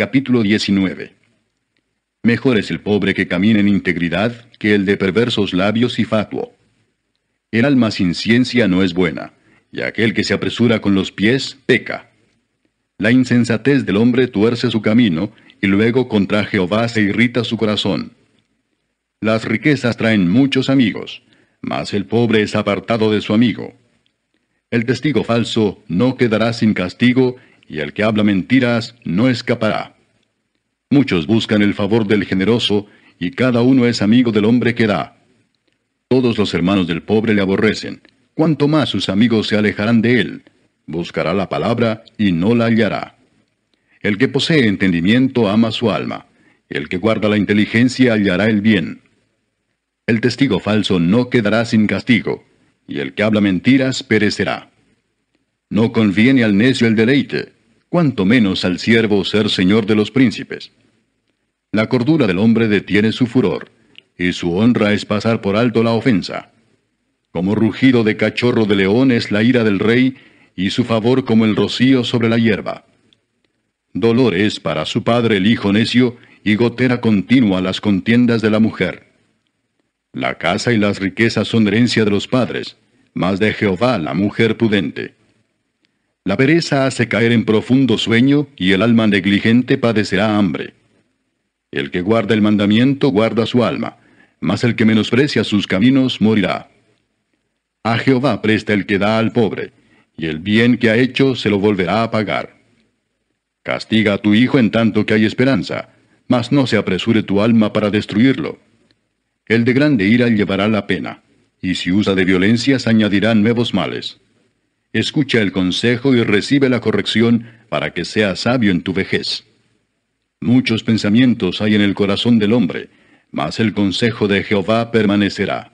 Capítulo 19 Mejor es el pobre que camina en integridad que el de perversos labios y fatuo. El alma sin ciencia no es buena, y aquel que se apresura con los pies peca. La insensatez del hombre tuerce su camino, y luego contra Jehová se irrita su corazón. Las riquezas traen muchos amigos, mas el pobre es apartado de su amigo. El testigo falso no quedará sin castigo, y el que habla mentiras no escapará. Muchos buscan el favor del generoso, y cada uno es amigo del hombre que da. Todos los hermanos del pobre le aborrecen, cuanto más sus amigos se alejarán de él. Buscará la palabra y no la hallará. El que posee entendimiento ama su alma, el que guarda la inteligencia hallará el bien. El testigo falso no quedará sin castigo, y el que habla mentiras perecerá. No conviene al necio el deleite, cuanto menos al siervo ser señor de los príncipes. La cordura del hombre detiene su furor, y su honra es pasar por alto la ofensa. Como rugido de cachorro de león es la ira del rey, y su favor como el rocío sobre la hierba. Dolor es para su padre el hijo necio, y gotera continua las contiendas de la mujer. La casa y las riquezas son herencia de los padres, mas de Jehová la mujer prudente. La pereza hace caer en profundo sueño y el alma negligente padecerá hambre. El que guarda el mandamiento guarda su alma, mas el que menosprecia sus caminos morirá. A Jehová presta el que da al pobre, y el bien que ha hecho se lo volverá a pagar. Castiga a tu hijo en tanto que hay esperanza, mas no se apresure tu alma para destruirlo. El de grande ira llevará la pena, y si usa de violencias añadirá nuevos males. Escucha el consejo y recibe la corrección para que seas sabio en tu vejez. Muchos pensamientos hay en el corazón del hombre, mas el consejo de Jehová permanecerá.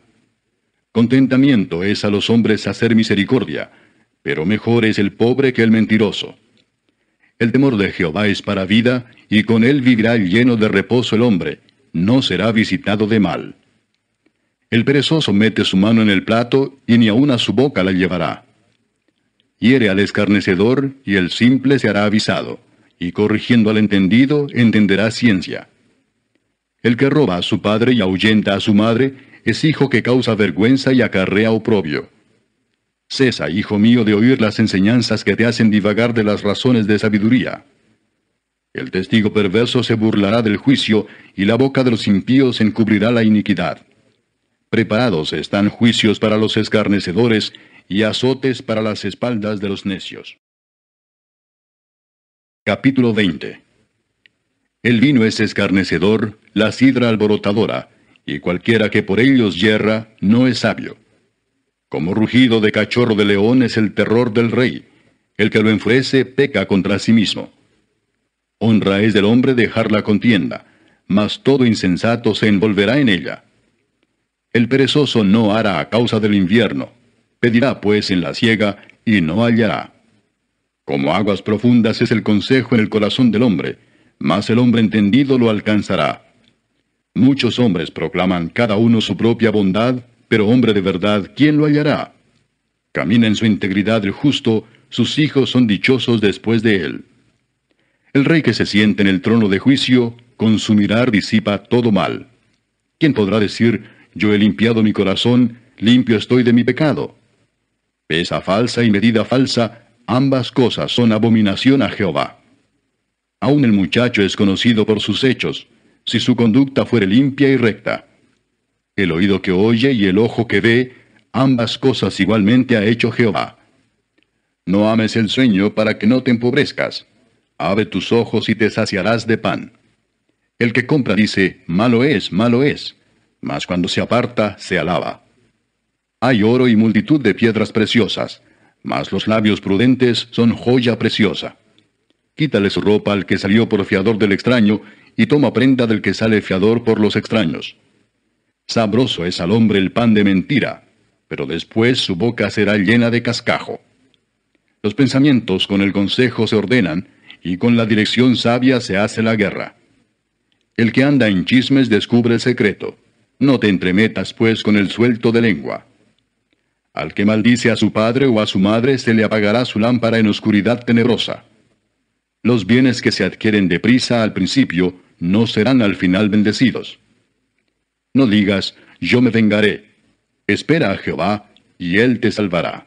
Contentamiento es a los hombres hacer misericordia, pero mejor es el pobre que el mentiroso. El temor de Jehová es para vida, y con él vivirá lleno de reposo el hombre, no será visitado de mal. El perezoso mete su mano en el plato, y ni aun a su boca la llevará hiere al escarnecedor, y el simple se hará avisado, y corrigiendo al entendido, entenderá ciencia. El que roba a su padre y ahuyenta a su madre, es hijo que causa vergüenza y acarrea oprobio. Cesa, hijo mío, de oír las enseñanzas que te hacen divagar de las razones de sabiduría. El testigo perverso se burlará del juicio, y la boca de los impíos encubrirá la iniquidad. Preparados están juicios para los escarnecedores, y azotes para las espaldas de los necios. Capítulo 20 El vino es escarnecedor, la sidra alborotadora, y cualquiera que por ellos yerra no es sabio. Como rugido de cachorro de león es el terror del rey. El que lo enfurece peca contra sí mismo. Honra es del hombre dejar la contienda, mas todo insensato se envolverá en ella. El perezoso no hará a causa del invierno, Pedirá pues en la ciega, y no hallará. Como aguas profundas es el consejo en el corazón del hombre, mas el hombre entendido lo alcanzará. Muchos hombres proclaman cada uno su propia bondad, pero hombre de verdad, ¿quién lo hallará? Camina en su integridad el justo, sus hijos son dichosos después de él. El rey que se siente en el trono de juicio, con su mirar disipa todo mal. ¿Quién podrá decir, yo he limpiado mi corazón, limpio estoy de mi pecado? Pesa falsa y medida falsa, ambas cosas son abominación a Jehová. Aún el muchacho es conocido por sus hechos, si su conducta fuere limpia y recta. El oído que oye y el ojo que ve, ambas cosas igualmente ha hecho Jehová. No ames el sueño para que no te empobrezcas. Abre tus ojos y te saciarás de pan. El que compra dice, malo es, malo es, mas cuando se aparta, se alaba. Hay oro y multitud de piedras preciosas, mas los labios prudentes son joya preciosa. Quítale su ropa al que salió por fiador del extraño, y toma prenda del que sale fiador por los extraños. Sabroso es al hombre el pan de mentira, pero después su boca será llena de cascajo. Los pensamientos con el consejo se ordenan, y con la dirección sabia se hace la guerra. El que anda en chismes descubre el secreto. No te entremetas, pues, con el suelto de lengua. Al que maldice a su padre o a su madre se le apagará su lámpara en oscuridad tenebrosa. Los bienes que se adquieren deprisa al principio no serán al final bendecidos. No digas, yo me vengaré. Espera a Jehová, y él te salvará.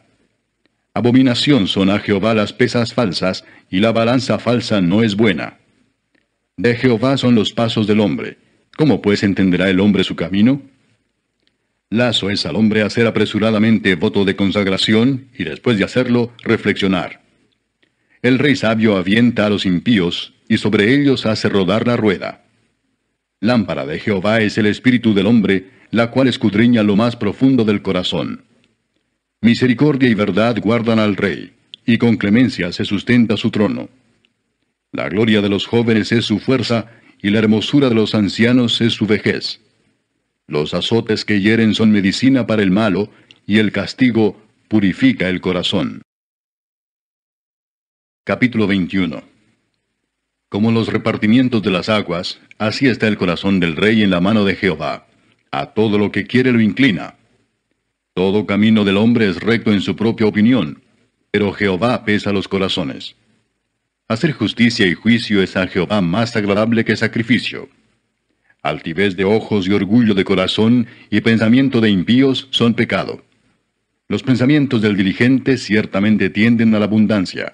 Abominación son a Jehová las pesas falsas, y la balanza falsa no es buena. De Jehová son los pasos del hombre. ¿Cómo pues entenderá el hombre su camino? Lazo es al hombre hacer apresuradamente voto de consagración y después de hacerlo, reflexionar. El rey sabio avienta a los impíos y sobre ellos hace rodar la rueda. Lámpara de Jehová es el espíritu del hombre, la cual escudriña lo más profundo del corazón. Misericordia y verdad guardan al rey, y con clemencia se sustenta su trono. La gloria de los jóvenes es su fuerza, y la hermosura de los ancianos es su vejez. Los azotes que hieren son medicina para el malo, y el castigo purifica el corazón. Capítulo 21 Como los repartimientos de las aguas, así está el corazón del rey en la mano de Jehová. A todo lo que quiere lo inclina. Todo camino del hombre es recto en su propia opinión, pero Jehová pesa los corazones. Hacer justicia y juicio es a Jehová más agradable que sacrificio altivez de ojos y orgullo de corazón y pensamiento de impíos son pecado. Los pensamientos del diligente ciertamente tienden a la abundancia,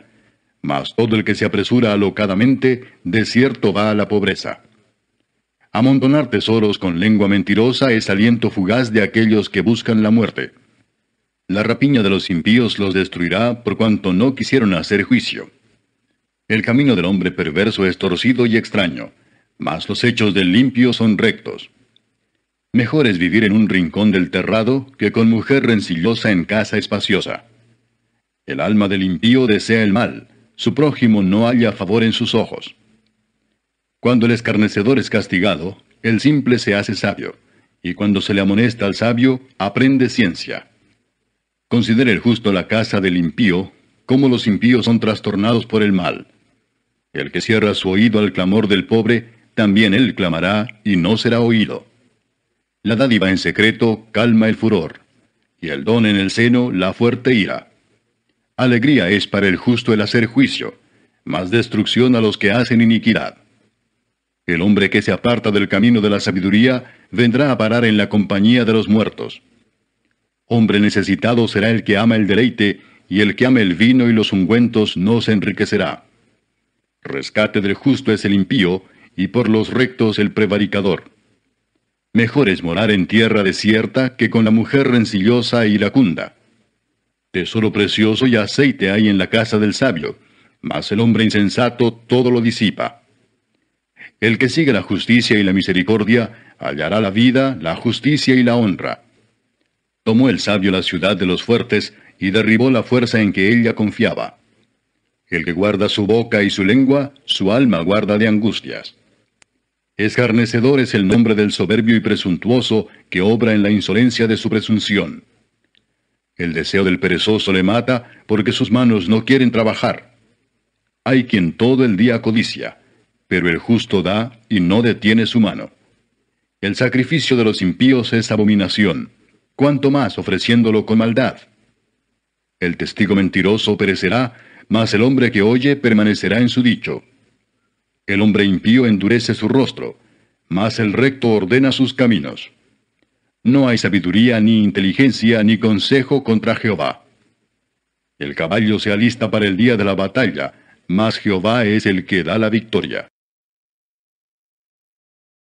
mas todo el que se apresura alocadamente, de cierto va a la pobreza. Amontonar tesoros con lengua mentirosa es aliento fugaz de aquellos que buscan la muerte. La rapiña de los impíos los destruirá por cuanto no quisieron hacer juicio. El camino del hombre perverso es torcido y extraño mas los hechos del limpio son rectos. Mejor es vivir en un rincón del terrado que con mujer rencillosa en casa espaciosa. El alma del impío desea el mal, su prójimo no haya favor en sus ojos. Cuando el escarnecedor es castigado, el simple se hace sabio, y cuando se le amonesta al sabio, aprende ciencia. Considere el justo la casa del impío, como los impíos son trastornados por el mal. El que cierra su oído al clamor del pobre, también él clamará y no será oído. La dádiva en secreto calma el furor, y el don en el seno la fuerte ira. Alegría es para el justo el hacer juicio, más destrucción a los que hacen iniquidad. El hombre que se aparta del camino de la sabiduría vendrá a parar en la compañía de los muertos. Hombre necesitado será el que ama el deleite, y el que ama el vino y los ungüentos no se enriquecerá. Rescate del justo es el impío, y por los rectos el prevaricador. Mejor es morar en tierra desierta que con la mujer rencillosa y lacunda. Tesoro precioso y aceite hay en la casa del sabio, mas el hombre insensato todo lo disipa. El que sigue la justicia y la misericordia hallará la vida, la justicia y la honra. Tomó el sabio la ciudad de los fuertes y derribó la fuerza en que ella confiaba. El que guarda su boca y su lengua, su alma guarda de angustias. Escarnecedor es el nombre del soberbio y presuntuoso que obra en la insolencia de su presunción. El deseo del perezoso le mata porque sus manos no quieren trabajar. Hay quien todo el día codicia, pero el justo da y no detiene su mano. El sacrificio de los impíos es abominación, cuanto más ofreciéndolo con maldad. El testigo mentiroso perecerá, mas el hombre que oye permanecerá en su dicho. El hombre impío endurece su rostro, mas el recto ordena sus caminos. No hay sabiduría ni inteligencia ni consejo contra Jehová. El caballo se alista para el día de la batalla, mas Jehová es el que da la victoria.